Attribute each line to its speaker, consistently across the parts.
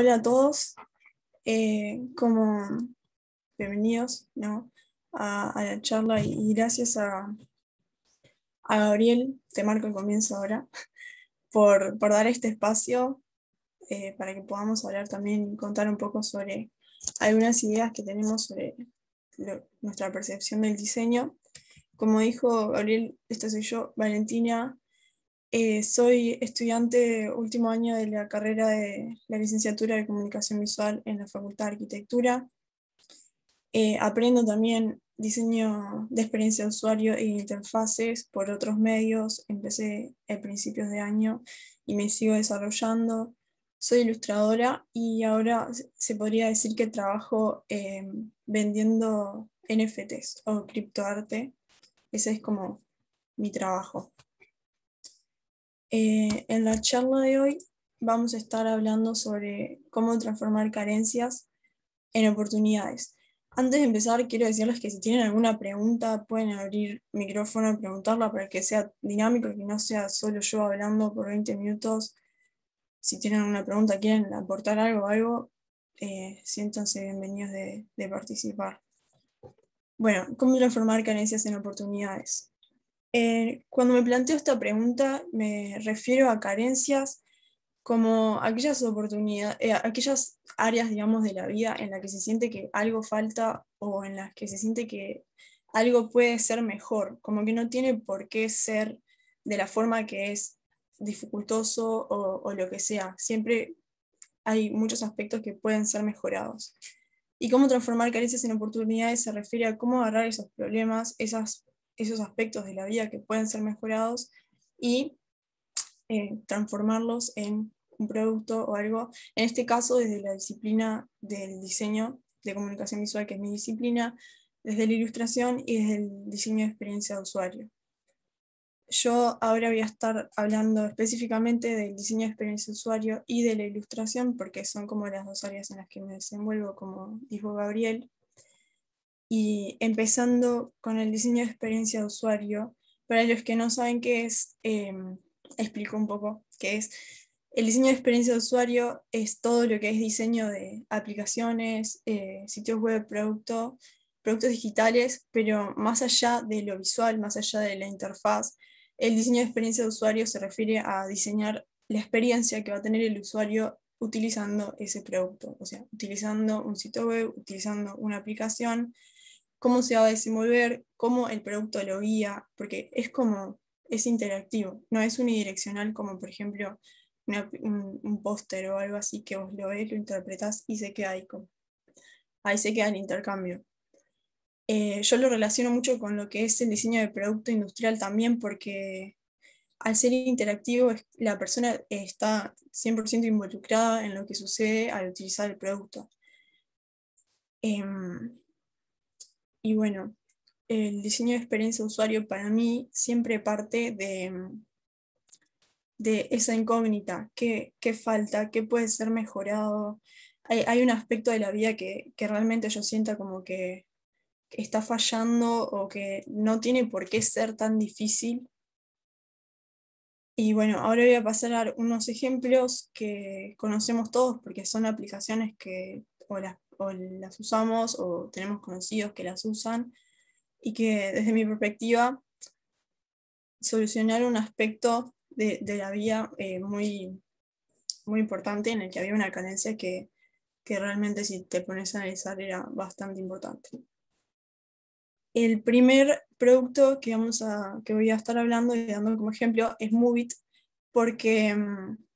Speaker 1: Hola a todos, eh, como bienvenidos a, la charla y, gracias a, Gabriel, te marco el comienzo ahora, por, dar este espacio eh, para que podamos hablar también y contar un poco sobre algunas ideas que tenemos sobre nuestra percepción del diseño. Como dijo Gabriel, esta soy yo, Valentina, eh, soy estudiante último año de la carrera de la licenciatura de comunicación visual en la Facultad de Arquitectura. Eh, aprendo también diseño de experiencia de usuario e interfaces por otros medios. Empecé a principios de año y me sigo desarrollando. Soy ilustradora y ahora se podría decir que trabajo eh, vendiendo NFTs o criptoarte. Ese es como mi trabajo. Eh, en la charla de hoy vamos a estar hablando sobre cómo transformar carencias en oportunidades. Antes de empezar, quiero decirles que si tienen alguna pregunta, pueden abrir micrófono y preguntarla para que sea dinámico, y que no sea solo yo hablando por 20 minutos. Si tienen alguna pregunta, quieren aportar algo o algo, eh, siéntanse bienvenidos de, de participar. Bueno, ¿cómo transformar carencias en oportunidades? Eh, cuando me planteo esta pregunta me refiero a carencias como aquellas oportunidades, eh, aquellas áreas, digamos, de la vida en las que se siente que algo falta o en las que se siente que algo puede ser mejor, como que no tiene por qué ser de la forma que es dificultoso o, o lo que sea. Siempre hay muchos aspectos que pueden ser mejorados. Y cómo transformar carencias en oportunidades se refiere a cómo agarrar esos problemas, esas esos aspectos de la vida que pueden ser mejorados y eh, transformarlos en un producto o algo. En este caso, desde la disciplina del diseño de comunicación visual, que es mi disciplina, desde la ilustración y desde el diseño de experiencia de usuario. Yo ahora voy a estar hablando específicamente del diseño de experiencia de usuario y de la ilustración, porque son como las dos áreas en las que me desenvuelvo, como dijo Gabriel. Y empezando con el diseño de experiencia de usuario, para los que no saben qué es, eh, explico un poco qué es. El diseño de experiencia de usuario es todo lo que es diseño de aplicaciones, eh, sitios web, producto, productos digitales, pero más allá de lo visual, más allá de la interfaz, el diseño de experiencia de usuario se refiere a diseñar la experiencia que va a tener el usuario utilizando ese producto, o sea, utilizando un sitio web, utilizando una aplicación, cómo se va a desenvolver, cómo el producto lo guía, porque es como, es interactivo, no es unidireccional como por ejemplo un, póster o algo así que vos lo ves, lo interpretás y se queda ahí. Como, ahí se queda el intercambio. Eh, yo lo relaciono mucho con lo que es el diseño de producto industrial también porque al ser interactivo la persona está 100% involucrada en lo que sucede al utilizar el producto. Em, y bueno, el diseño de experiencia de usuario para mí siempre parte de, mm, de esa incógnita, qué, qué falta, qué puede ser mejorado. Hay, un aspecto de la vida que, que, realmente yo sienta como que está fallando o que no tiene por qué ser tan difícil. Y bueno, ahora voy a pasar a unos ejemplos que conocemos todos porque son aplicaciones que, o o las usamos o tenemos conocidos que las usan y que desde mi perspectiva solucionar un aspecto de, de la vía eh, muy, muy importante en el que había una cadencia que, que realmente si te pones a analizar era bastante importante. El primer producto que, vamos a, que voy a estar hablando y dando como ejemplo es Mubit, porque mm,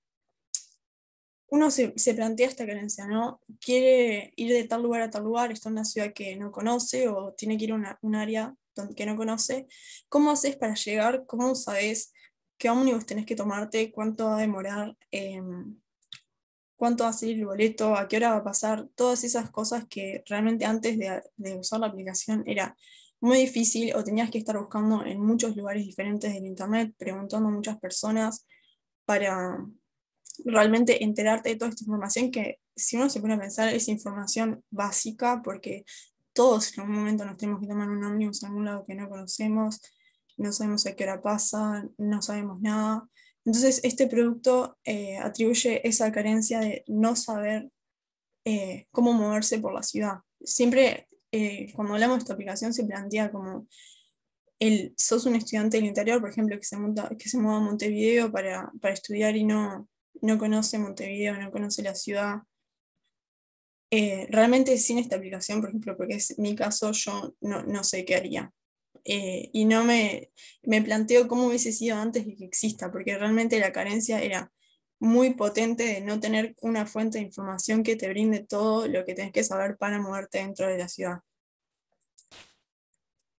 Speaker 1: uno se, plantea esta carencia, ¿no? Quiere ir de tal lugar a tal lugar, está en una ciudad que no conoce o tiene que ir a un área que no conoce. ¿Cómo haces para llegar? ¿Cómo sabes qué ómnibus tenés que tomarte? ¿Cuánto va a demorar? Em, ¿Cuánto va a salir el boleto? ¿A qué hora va a pasar? Todas esas cosas que realmente antes de, de usar la aplicación era muy difícil o tenías que estar buscando en muchos lugares diferentes del Internet, preguntando a muchas personas para realmente enterarte de toda esta información que si uno se pone a pensar es información básica porque todos en algún momento nos tenemos que tomar un ómnibus a algún lado que no conocemos, no sabemos a qué hora pasa, no sabemos nada. Entonces este producto eh, atribuye esa carencia de no saber eh, cómo moverse por la ciudad. Siempre, eh, cuando hablamos de esta aplicación, se plantea como el, sos un estudiante del interior, por ejemplo, que se, muda, que se mueva a Montevideo para, para estudiar y no, no conoce Montevideo, no conoce la ciudad. Eh, realmente sin esta aplicación, por ejemplo, porque es mi caso, yo no, sé qué haría. Eh, y no me, me planteo cómo hubiese sido antes de que exista, porque realmente la carencia era muy potente de no tener una fuente de información que te brinde todo lo que tenés que saber para moverte dentro de la ciudad.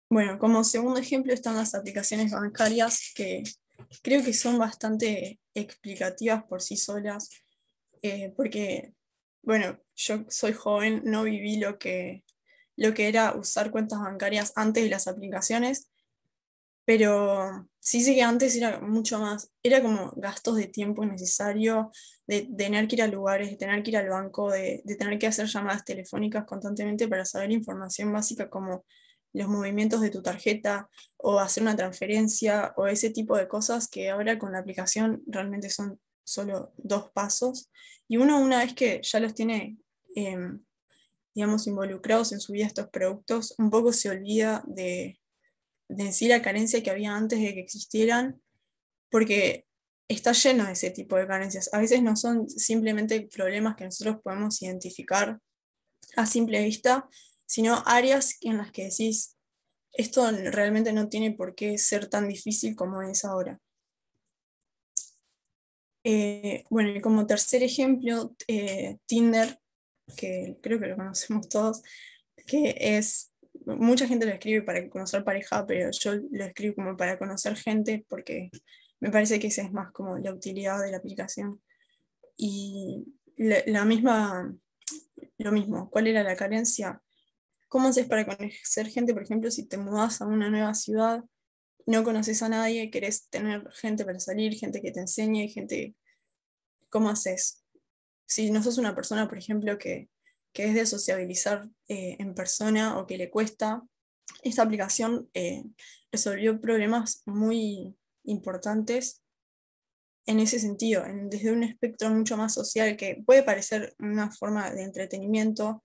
Speaker 1: Bueno, como segundo ejemplo están las aplicaciones bancarias que creo que son bastante explicativas por sí solas, eh, porque, bueno, yo soy joven, no viví lo que, lo que era usar cuentas bancarias antes de las aplicaciones, pero sí sé que antes era mucho más, era como gastos de tiempo necesario, de, tener que ir a lugares, de tener que ir al banco, de, tener que hacer llamadas telefónicas constantemente para saber información básica como los movimientos de tu tarjeta o hacer una transferencia o ese tipo de cosas que ahora con la aplicación realmente son solo dos pasos. Y uno una vez que ya los tiene, em, digamos, involucrados en su vida estos productos, un poco se olvida de, de la carencia que había antes de que existieran, porque está lleno de ese tipo de carencias. A veces no son simplemente problemas que nosotros podemos identificar a simple vista, sino áreas en las que decís, esto realmente no tiene por qué ser tan difícil como es ahora. Eh, bueno, y como tercer ejemplo, eh, Tinder, que creo que lo conocemos todos, que es, mucha gente lo escribe para conocer pareja, pero yo lo escribo como para conocer gente porque me parece que esa es más como la utilidad de la aplicación. Y la misma, lo mismo, ¿cuál era la carencia? ¿Cómo haces para conocer gente, por ejemplo, si te mudas a una nueva ciudad, no conoces a nadie, querés tener gente para salir, gente que te enseñe, gente... ¿Cómo haces? Si no sos una persona, por ejemplo, que, que es de sociabilizar eh, en persona o que le cuesta, esta aplicación eh, resolvió problemas muy importantes en ese sentido, desde un espectro mucho más social que puede parecer una forma de entretenimiento,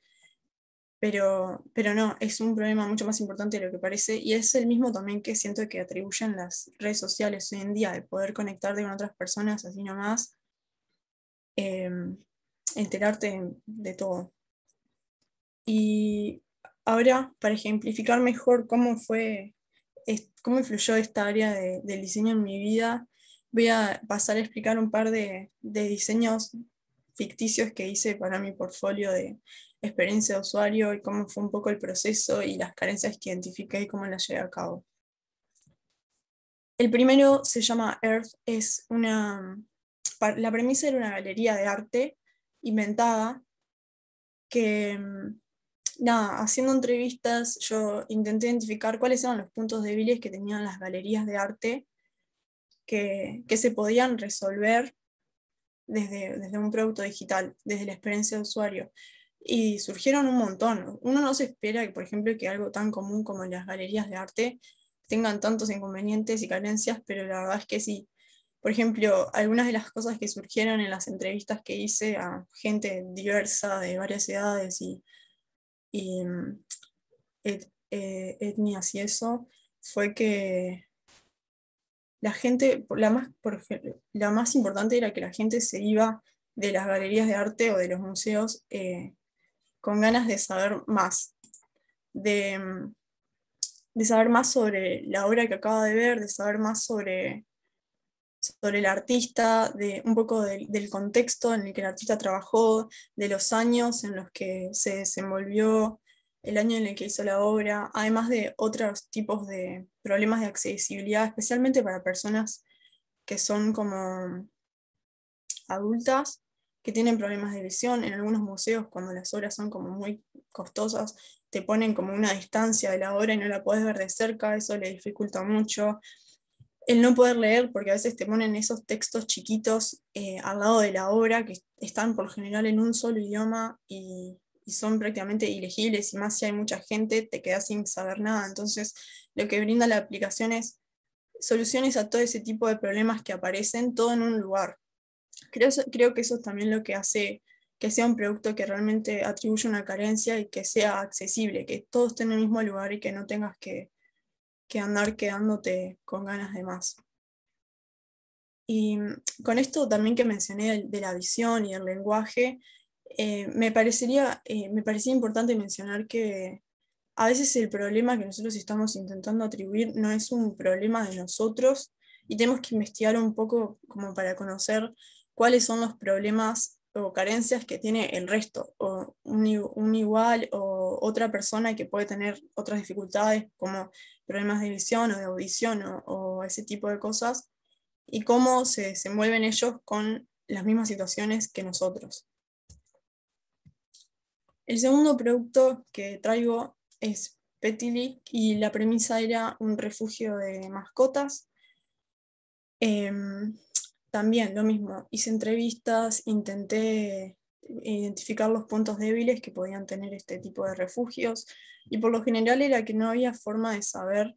Speaker 1: pero, pero no, es un problema mucho más importante de lo que parece y es el mismo también que siento que atribuyen las redes sociales hoy en día, de poder conectarte con otras personas así nomás, em, enterarte de todo. Y ahora, para ejemplificar mejor cómo fue, cómo influyó esta área de, del diseño en mi vida, voy a pasar a explicar un par de, de diseños ficticios que hice para mi portfolio de, experiencia de usuario y cómo fue un poco el proceso y las carencias que identifiqué y cómo las llevé a cabo. El primero se llama Earth, es una, la premisa era una galería de arte inventada que, mm, nada, haciendo entrevistas yo intenté identificar cuáles eran los puntos débiles que tenían las galerías de arte que, que se podían resolver desde, desde, un producto digital, desde la experiencia de usuario y surgieron un montón. Uno no se espera que, por ejemplo, que algo tan común como las galerías de arte tengan tantos inconvenientes y carencias, pero la verdad es que sí. Por ejemplo, algunas de las cosas que surgieron en las entrevistas que hice a gente diversa de varias edades y, mm, eh, etnias y eso, fue que la gente, la más, la más importante era que la gente se iba de las galerías de arte o de los museos eh, con ganas de saber más, mm, de, saber más sobre la obra que acaba de ver, de saber más sobre, sobre el artista, de un poco del contexto en el que el artista trabajó, de los años en los que se desenvolvió, el año en el que hizo la obra, además de otros tipos de problemas de accesibilidad, especialmente para personas que son como adultas que tienen problemas de visión. En algunos museos, cuando las obras son como muy costosas, te ponen como una distancia de la obra y no la puedes ver de cerca, eso le dificulta mucho. El no poder leer, porque a veces te ponen esos textos chiquitos eh, al lado de la obra, que están por general en un solo idioma y, y son prácticamente ilegibles, y más si hay mucha gente, te quedas sin saber nada. Entonces, lo que brinda la aplicación es soluciones a todo ese tipo de problemas que aparecen, todo en un lugar. Creo, que eso es también lo que hace que sea un producto que realmente atribuye una carencia y que sea accesible, que todos estén en el mismo lugar y que no tengas que, andar quedándote con ganas de más. Y con esto también que mencioné de la visión y el lenguaje, eh, me, parecería, eh, me parecía importante mencionar que a veces el problema que nosotros estamos intentando atribuir no es un problema de nosotros y tenemos que investigar un poco como para conocer cuáles son los problemas o carencias que tiene el resto, o un, igual o otra persona que puede tener otras dificultades como problemas de visión o de audición o, ese tipo de cosas, y cómo se desenvuelven ellos con las mismas situaciones que nosotros. El segundo producto que traigo es Petilic y la premisa era un refugio de mascotas. Em, también lo mismo, hice entrevistas, intenté eh, identificar los puntos débiles que podían tener este tipo de refugios y por lo general era que no había forma de saber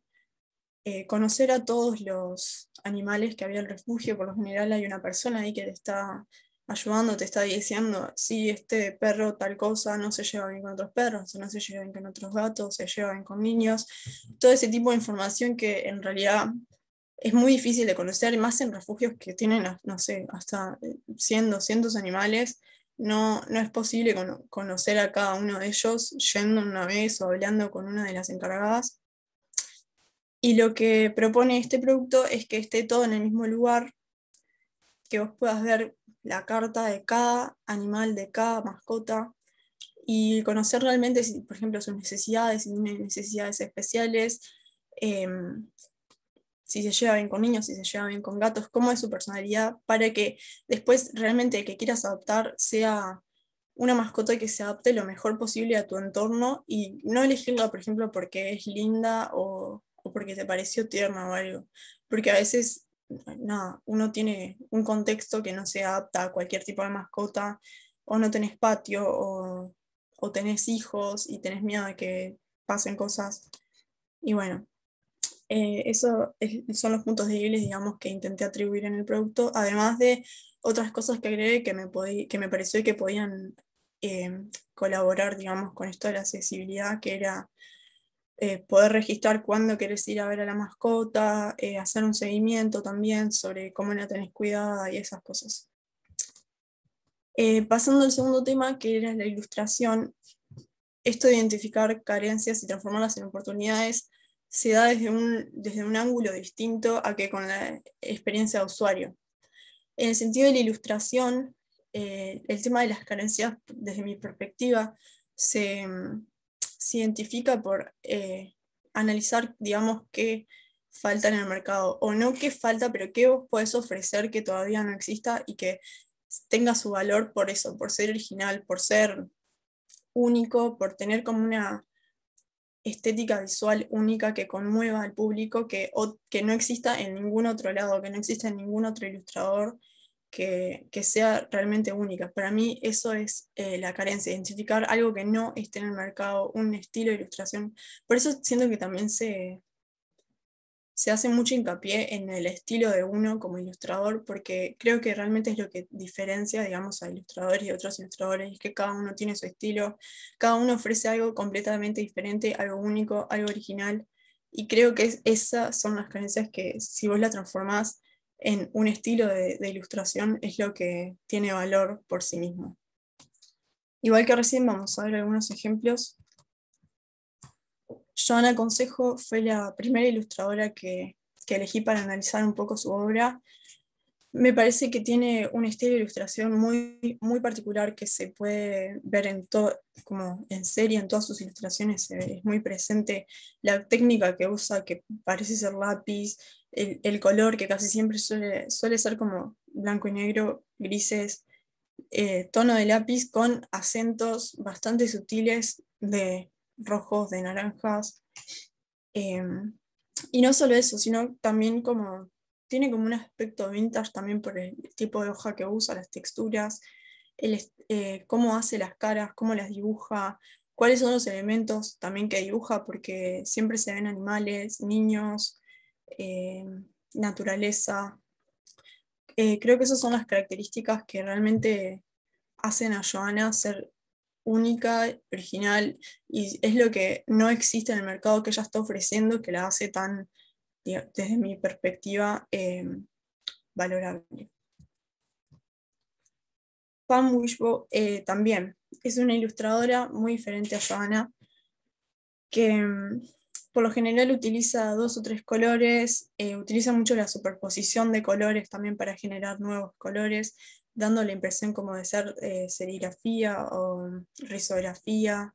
Speaker 1: eh, conocer a todos los animales que había en el refugio. Por lo general hay una persona ahí que te está ayudando, te está diciendo, si sí, este perro tal cosa no se lleva bien con otros perros, no se lleva bien con otros gatos, se lleva bien con niños. Todo ese tipo de información que en realidad es muy difícil de conocer, más en refugios que tienen, no sé, hasta 100, eh, 200 animales. No, no es posible conocer a cada uno de ellos yendo una vez o hablando con una de las encargadas. Y lo que propone este producto es que esté todo en el mismo lugar, que vos puedas ver la carta de cada animal, de cada mascota, y conocer realmente, por ejemplo, sus necesidades, si tiene necesidades especiales, em, si se lleva bien con niños, si se lleva bien con gatos, cómo es su personalidad, para que después realmente el que quieras adoptar sea una mascota que se adapte lo mejor posible a tu entorno y no elegirla, por ejemplo, porque es linda o, porque te pareció tierna o algo, porque a veces nada, uno tiene un contexto que no se adapta a cualquier tipo de mascota, o no tenés patio, o, o tenés hijos y tenés miedo de que pasen cosas. Y bueno, eh, esos son los puntos débiles, digamos, que intenté atribuir en el producto, además de otras cosas que agregué que me, que me pareció que podían eh, colaborar, digamos, con esto de la accesibilidad, que era eh, poder registrar cuándo querés ir a ver a la mascota, eh, hacer un seguimiento también sobre cómo la tenés cuidada y esas cosas. pasando al segundo tema, que era la ilustración, esto de identificar carencias y transformarlas en oportunidades se da desde un, desde un ángulo distinto a que con la experiencia de usuario. En el sentido de la ilustración, eh, el tema de las carencias, desde mi perspectiva, se, mm, identifica por eh, analizar, digamos, qué falta en el mercado, o no qué falta, pero qué vos puedes ofrecer que todavía no exista y que tenga su valor por eso, por ser original, por ser único, por tener como una estética visual única que conmueva al público, que, que no exista en ningún otro lado, que no exista en ningún otro ilustrador, que, sea realmente única. Para mí eso es eh, la carencia, identificar algo que no esté en el mercado, un estilo de ilustración. Por eso siento que también se, se hace mucho hincapié en el estilo de uno como ilustrador, porque creo que realmente es lo que diferencia, digamos, a ilustradores y otros ilustradores, es que cada uno tiene su estilo, cada uno ofrece algo completamente diferente, algo único, algo original, y creo que es, esas son las creencias que si vos la transformás en un estilo de, de ilustración es lo que tiene valor por sí mismo. Igual que recién vamos a ver algunos ejemplos, Joana Consejo fue la primera ilustradora que, elegí para analizar un poco su obra. Me parece que tiene un estilo de ilustración muy, muy particular que se puede ver en, todo, como en serie, en todas sus ilustraciones es muy presente la técnica que usa, que parece ser lápiz, el, color que casi siempre suele, ser como blanco y negro, grises, eh, tono de lápiz con acentos bastante sutiles de, rojos, de naranjas. Em, y no solo eso, sino también como tiene como un aspecto vintage también por el tipo de hoja que usa, las texturas, el, eh, cómo hace las caras, cómo las dibuja, cuáles son los elementos también que dibuja, porque siempre se ven animales, niños, em, naturaleza. Eh, creo que esas son las características que realmente hacen a Joana ser única, original, y es lo que no existe en el mercado que ella está ofreciendo, que la hace tan, desde mi perspectiva, eh, valorable. Pam Wishbo eh, también es una ilustradora muy diferente a Joana, que mm, por lo general utiliza dos o tres colores, eh, utiliza mucho la superposición de colores también para generar nuevos colores, dando la impresión como de ser eh, serigrafía o risografía.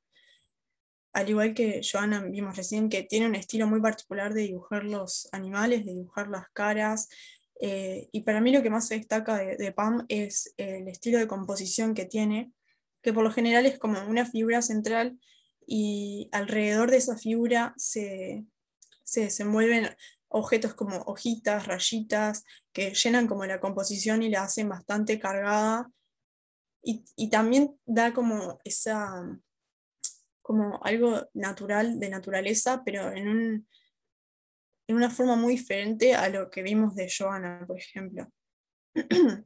Speaker 1: Al igual que Joana vimos recién, que tiene un estilo muy particular de dibujar los animales, de dibujar las caras. Eh, y para mí lo que más se destaca de, de Pam es el estilo de composición que tiene, que por lo general es como una figura central y alrededor de esa figura se, se desenvuelven objetos como hojitas, rayitas, que llenan como la composición y la hacen bastante cargada. Y, también da como esa como algo natural de naturaleza, pero en, un, una forma muy diferente a lo que vimos de Joana, por ejemplo.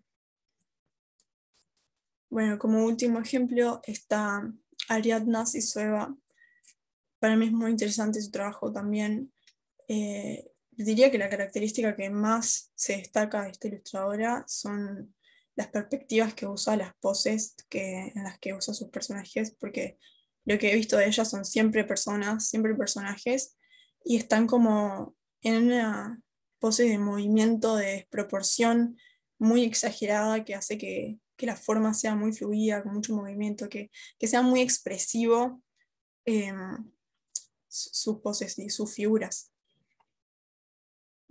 Speaker 1: bueno, como último ejemplo está Ariadna Sisueva. Para mí es muy interesante su trabajo también. Eh, diría que la característica que más se destaca de esta ilustradora son las perspectivas que usa, las poses en las que usa sus personajes, porque lo que he visto de ellas son siempre personas, siempre personajes, y están como en una pose de movimiento, de desproporción muy exagerada que hace que, la forma sea muy fluida, con mucho movimiento, que, sea muy expresivo em, sus poses y sus figuras.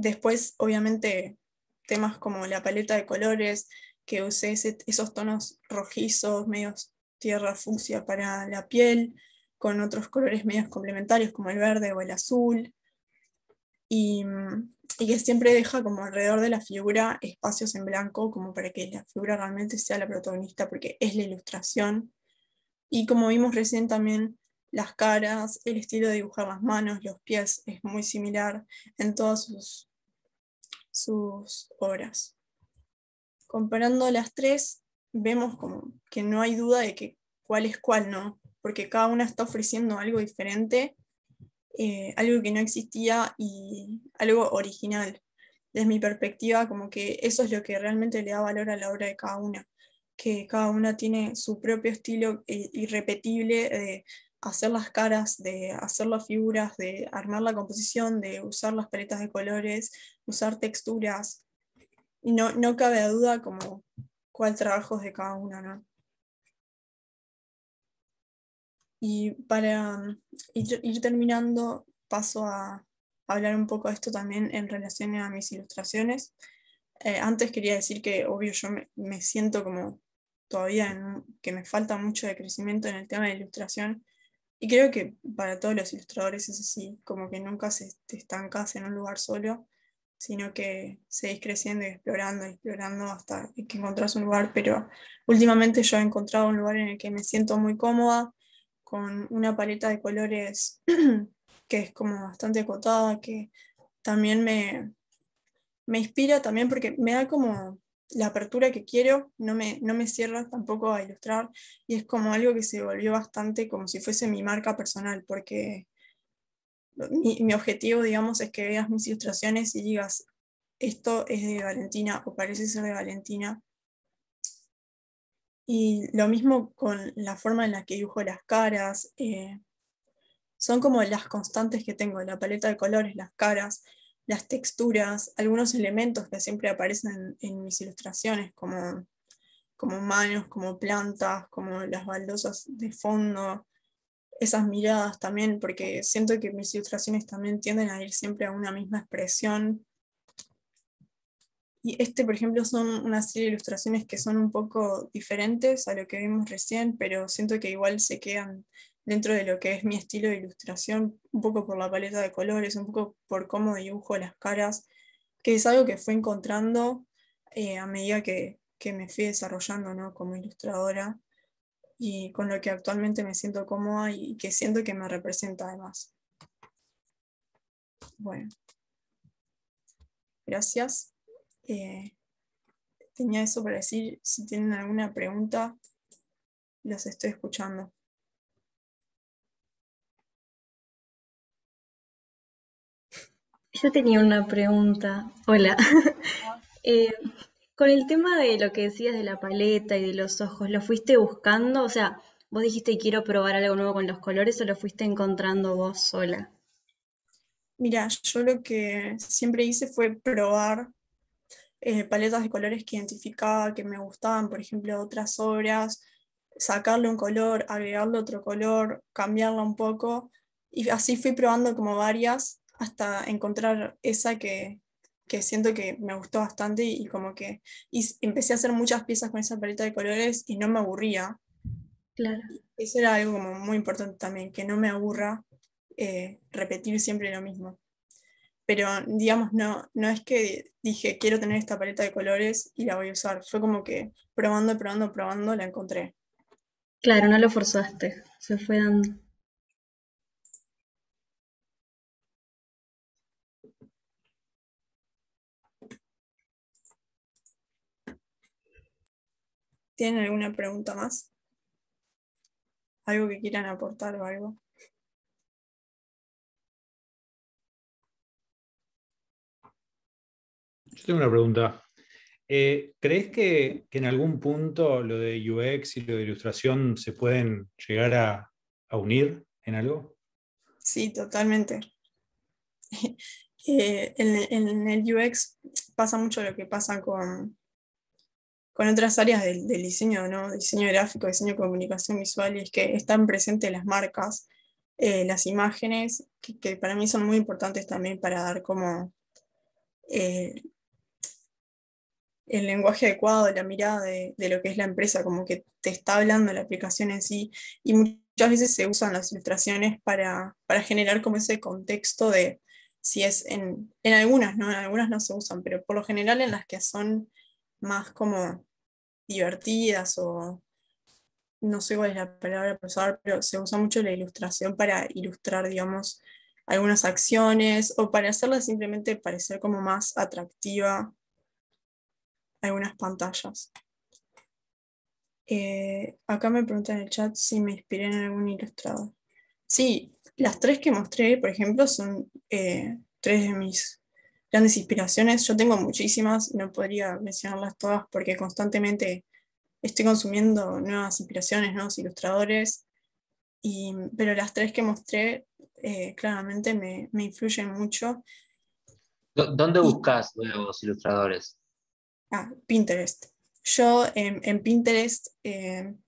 Speaker 1: Después, obviamente, temas como la paleta de colores, que usé esos tonos rojizos, medios tierra fucsia para la piel, con otros colores medios complementarios como el verde o el azul, mm, y, que siempre deja como alrededor de la figura espacios en blanco, como para que la figura realmente sea la protagonista, porque es la ilustración. Y como vimos recién también, las caras, el estilo de dibujar las manos, los pies, es muy similar en todas sus sus obras. Comparando las tres, vemos como que no hay duda de que cuál es cuál, ¿no? Porque cada una está ofreciendo algo diferente, eh, algo que no existía y algo original. Desde mi perspectiva, como que eso es lo que realmente le da valor a la obra de cada una, que cada una tiene su propio estilo eh, irrepetible de hacer las caras, de hacer las figuras, de armar la composición, de usar las paletas de colores, usar texturas. Y no, no cabe duda como cuál trabajo es de cada una, ¿no? Y para um, ir, terminando, paso a hablar un poco de esto también en relación a mis ilustraciones. Eh, antes quería decir que, obvio, yo me, me siento como todavía que me falta mucho de crecimiento en el tema de ilustración. Y creo que para todos los ilustradores es así, como que nunca se te estancas en un lugar solo sino que seguís creciendo y explorando explorando hasta que encontrás un lugar, pero últimamente yo he encontrado un lugar en el que me siento muy cómoda, con una paleta de colores que es como bastante acotada, que también me, me inspira también porque me da como la apertura que quiero, no me, no me cierra tampoco a ilustrar y es como algo que se volvió bastante como si fuese mi marca personal, porque mi, objetivo, digamos, es que veas mis ilustraciones y digas, esto es de Valentina o parece ser de Valentina. Y lo mismo con la forma en la que dibujo las caras. Eh, son como las constantes que tengo, la paleta de colores, las caras, las texturas, algunos elementos que siempre aparecen en, mis ilustraciones, como, como manos, como plantas, como las baldosas de fondo, esas miradas también, porque siento que mis ilustraciones también tienden a ir siempre a una misma expresión. Y este, por ejemplo, son una serie de ilustraciones que son un poco diferentes a lo que vimos recién, pero siento que igual se quedan dentro de lo que es mi estilo de ilustración, un poco por la paleta de colores, un poco por cómo dibujo las caras, que es algo que fue encontrando eh, a medida que, me fui desarrollando como ilustradora y con lo que actualmente me siento cómoda y que siento que me representa además. Bueno, gracias. Eh, tenía eso para decir. Si tienen alguna pregunta, las estoy
Speaker 2: escuchando.
Speaker 1: Yo tenía una pregunta. Hola. eh, con el tema de lo que decías de la paleta y de los ojos, ¿lo fuiste buscando? O sea, vos dijiste quiero probar algo nuevo con los colores o lo fuiste encontrando vos sola? Mira, yo lo que siempre hice fue probar eh, paletas de colores que identificaba, que me gustaban, por ejemplo, otras obras, sacarle un color, agregarle otro color, cambiarla un poco. Y así fui probando como varias hasta encontrar esa que, que siento que me gustó bastante y, como que empecé a hacer muchas piezas con esa paleta de colores y no me aburría. Claro. Eso era algo como muy importante también, que no me aburra eh, repetir siempre lo mismo. Pero digamos, no, no es que dije, quiero tener esta paleta de colores y la voy a usar. Fue como que probando, probando, probando, la encontré. Claro, no lo
Speaker 2: forzaste, se fue dando. ¿Tienen alguna pregunta más? ¿Algo que quieran aportar o algo? Yo tengo una pregunta.
Speaker 1: Eh, ¿Crees que, en algún punto lo de UX y lo de ilustración se pueden llegar a, unir en algo? Sí, totalmente. Eh, en, en, el UX pasa mucho lo que pasa con, con otras áreas del, diseño, ¿no? Diseño gráfico, diseño de comunicación visual, y es que están presentes las marcas, eh, las imágenes, que, para mí son muy importantes también para dar como eh, el lenguaje adecuado, de la mirada de, lo que es la empresa, como que te está hablando la aplicación en sí, y muchas veces se usan las ilustraciones para, para generar como ese contexto de si es en, en algunas, ¿no? En algunas no se usan, pero por lo general en las que son más como divertidas o no sé cuál es la palabra para usar, pero se usa mucho la ilustración para ilustrar, digamos, algunas acciones o para hacerlas simplemente parecer como más atractiva algunas pantallas. Eh, acá me preguntan en el chat si me inspiré en algún ilustrador. Sí, las tres que mostré, por ejemplo, son eh, tres de mis grandes inspiraciones. Yo tengo muchísimas, no podría mencionarlas todas porque constantemente estoy consumiendo nuevas inspiraciones, nuevos ilustradores, pero las tres que mostré eh, claramente me, me, influyen mucho.
Speaker 2: ¿Dónde buscas nuevos ilustradores?
Speaker 1: Ah, Pinterest. Yo em, en Pinterest, em,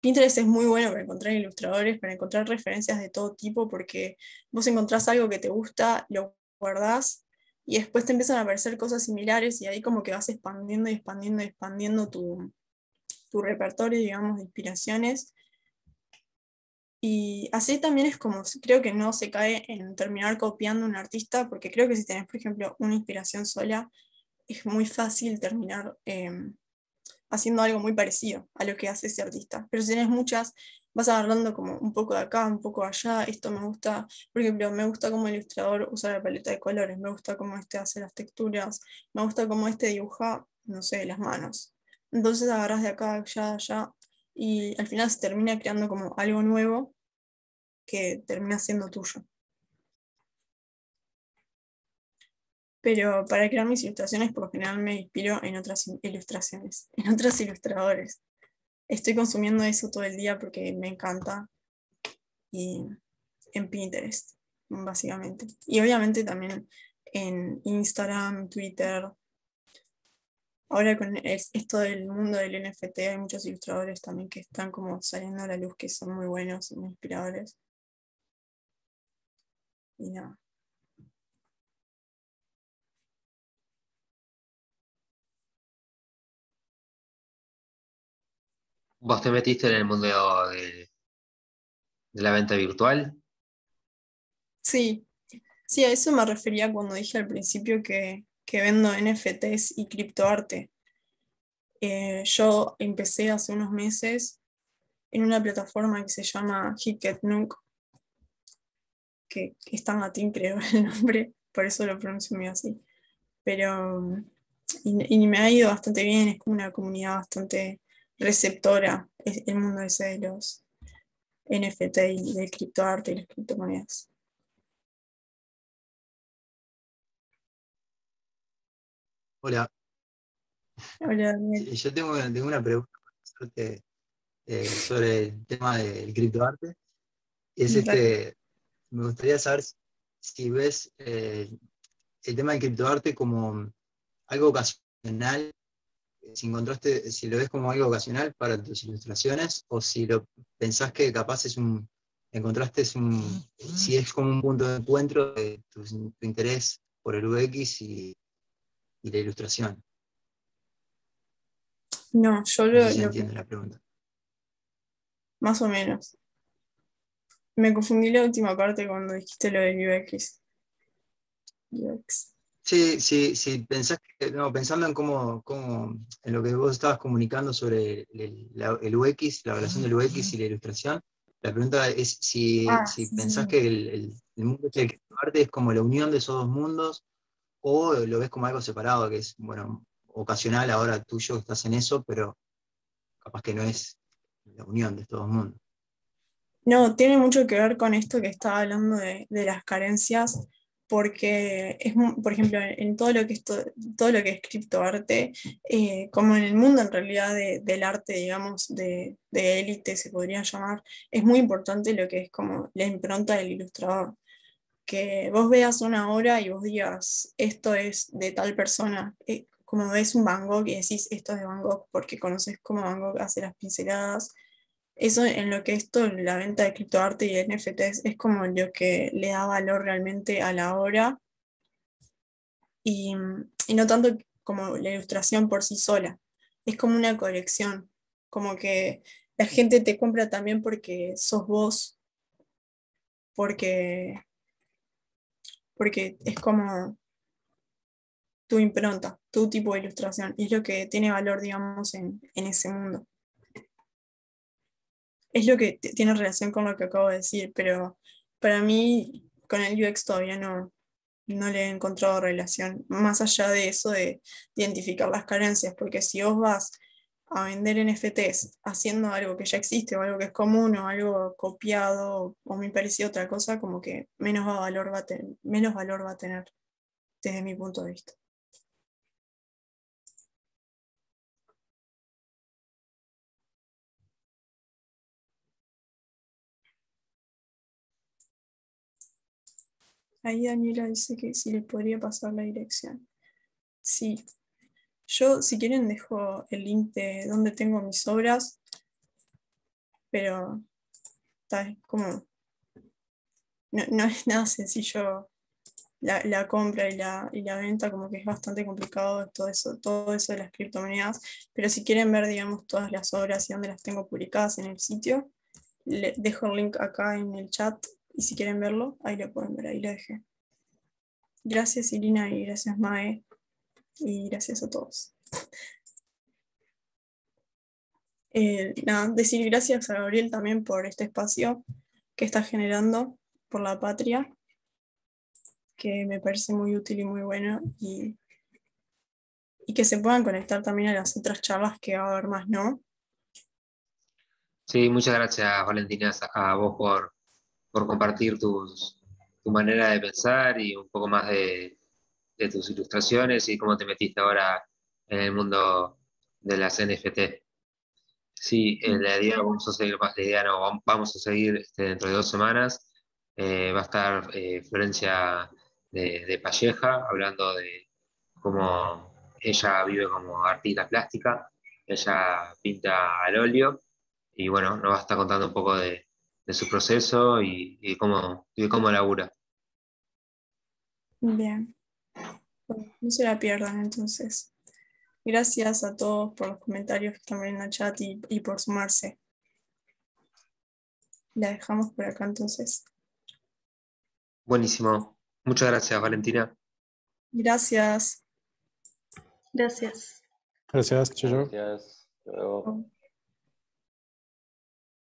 Speaker 1: Pinterest es muy bueno para encontrar ilustradores, para encontrar referencias de todo tipo, porque vos encontrás algo que te gusta, lo guardás y después te empiezan a aparecer cosas similares y ahí como que vas expandiendo y expandiendo y expandiendo tu, repertorio, digamos, de inspiraciones. Y así también es como, creo que no se cae en terminar copiando un artista, porque creo que si tenés, por ejemplo, una inspiración sola, es muy fácil terminar em, haciendo algo muy parecido a lo que hace ese artista. Pero si tenés muchas, vas agarrando como un poco de acá, un poco allá, esto me gusta, por ejemplo, me gusta como ilustrador usar la paleta de colores, me gusta cómo este hace las texturas, me gusta cómo este dibuja, no sé, las manos. Entonces agarras de acá, allá, allá, y al final se termina creando como algo nuevo que termina siendo tuyo. Pero para crear mis ilustraciones por lo general me inspiro en otras ilustraciones, en otros ilustradores estoy consumiendo eso todo el día porque me encanta y en Pinterest, básicamente. Y obviamente también en Instagram, Twitter. Ahora con esto del mundo del NFT hay muchos ilustradores también que están como saliendo a la luz que son muy buenos muy inspiradores. Y nada.
Speaker 2: ¿Vos te metiste en el mundo de, la venta virtual?
Speaker 1: Sí, sí, a eso me refería cuando dije al principio que, vendo NFTs y criptoarte. Eh, yo empecé hace unos meses en una plataforma que se llama Hiketnuk. que está en latín creo el nombre, por eso lo pronuncio así. Pero, y me ha ido bastante bien, es como una comunidad bastante receptora el mundo ese de los NFT y del criptoarte y las criptomonedas.
Speaker 2: Hola. Hola, Yo tengo, una pregunta eh, sobre, el tema del criptoarte. Es este, me gustaría saber si, ves eh, el tema del criptoarte como algo ocasional
Speaker 1: eh, si encontraste, si lo ves como algo ocasional para tus ilustraciones, o si lo pensás que capaz es un, encontraste un, si es como un punto de encuentro de
Speaker 2: tu, interés por el UX y, la ilustración.
Speaker 1: No, yo lo, entiendo la pregunta. Más o menos. Me confundí la última parte cuando dijiste lo del UX.
Speaker 2: UX. Sí, sí, pensando en cómo, en lo que vos estabas comunicando sobre el, la, la relación del UX y la ilustración, la pregunta es si, ah, pensás que el, mundo del que es como la unión de esos dos mundos, o lo ves como algo separado, que es, bueno, ocasional
Speaker 1: ahora tuyo que estás en eso, pero capaz que no es la unión de estos dos mundos. No, tiene mucho que ver con esto que estaba hablando de, de las carencias porque, es, por ejemplo, en todo lo que es, todo, lo que es criptoarte, eh, como en el mundo en realidad del arte, digamos, de, élite, se podría llamar, es muy importante lo que es como la impronta del ilustrador. Que vos veas una obra y vos digas, esto es de tal persona, eh, como ves un Van Gogh y decís, esto es de Van Gogh, porque conoces cómo Van Gogh hace las pinceladas, eso en lo que esto, la venta de criptoarte y NFTs, es como lo que le da valor realmente a la obra y, no tanto como la ilustración por sí sola. Es como una colección, como que la gente te compra también porque sos vos, porque, porque es como tu impronta, tu tipo de ilustración, es lo que tiene valor, digamos, en, en ese mundo es lo que tiene relación con lo que acabo de decir, pero para mí con el UX todavía no, no le he encontrado relación, más allá de eso de identificar las carencias, porque si vos vas a vender NFTs haciendo algo que ya existe o algo que es común o algo copiado o me parecía otra cosa, como que menos valor va a, menos valor va a tener desde mi punto de vista.
Speaker 2: Ahí Daniela
Speaker 1: dice que si le podría pasar la dirección. Sí. Yo, si quieren, dejo el link de dónde tengo mis obras, pero está como... No, es nada sencillo la, compra y la, venta, como que es bastante complicado todo eso, todo eso de las criptomonedas, pero si quieren ver, digamos, todas las obras y dónde las tengo publicadas en el sitio, dejo el link acá en el chat y si quieren verlo, ahí lo pueden ver, ahí lo dejé. Gracias Irina y gracias Mae y gracias a todos. Eh, nada, decir gracias a Gabriel también por este espacio que está generando por la patria, que me parece muy útil y muy bueno, y, y que se puedan conectar también a las otras charlas que va a haber más, ¿no?
Speaker 2: Sí, muchas gracias Valentina, a vos por por compartir tu manera de pensar y un poco más de, tus ilustraciones y cómo te metiste ahora en el mundo de las NFT. Sí, eh, la idea, vamos a seguir la idea, vamos a seguir este, dentro de dos semanas. Eh, va a estar eh, Florencia de, de, Palleja hablando de cómo ella vive como artista plástica, ella pinta al óleo y bueno, nos va a estar contando un poco de, de su proceso y, y cómo, y cómo labura.
Speaker 1: Bien. no se la pierdan entonces. Gracias a todos por los comentarios que están en el chat y, por sumarse. La dejamos por acá entonces.
Speaker 2: Buenísimo. Muchas gracias, Valentina.
Speaker 1: Gracias. Gracias.
Speaker 2: Gracias, Gracias.